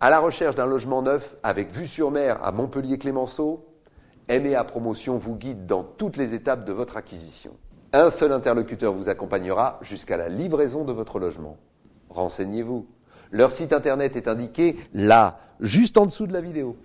à la recherche d'un logement neuf avec vue sur mer à Montpellier-Clémenceau, MEA Promotion vous guide dans toutes les étapes de votre acquisition. Un seul interlocuteur vous accompagnera jusqu'à la livraison de votre logement. Renseignez-vous. Leur site internet est indiqué là, juste en dessous de la vidéo.